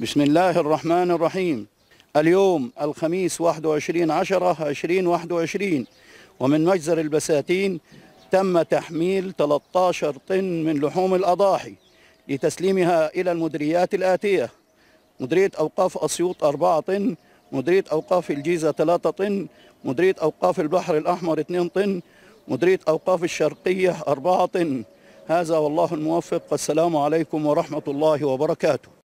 بسم الله الرحمن الرحيم اليوم الخميس 21 10 2021 ومن مجزر البساتين تم تحميل 13 طن من لحوم الأضاحي لتسليمها إلى المدريات الآتية مديرية أوقاف أسيوط 4 طن مديرية أوقاف الجيزة 3 طن مديرية أوقاف البحر الأحمر 2 طن مديرية أوقاف الشرقية 4 طن هذا والله الموفق والسلام عليكم ورحمة الله وبركاته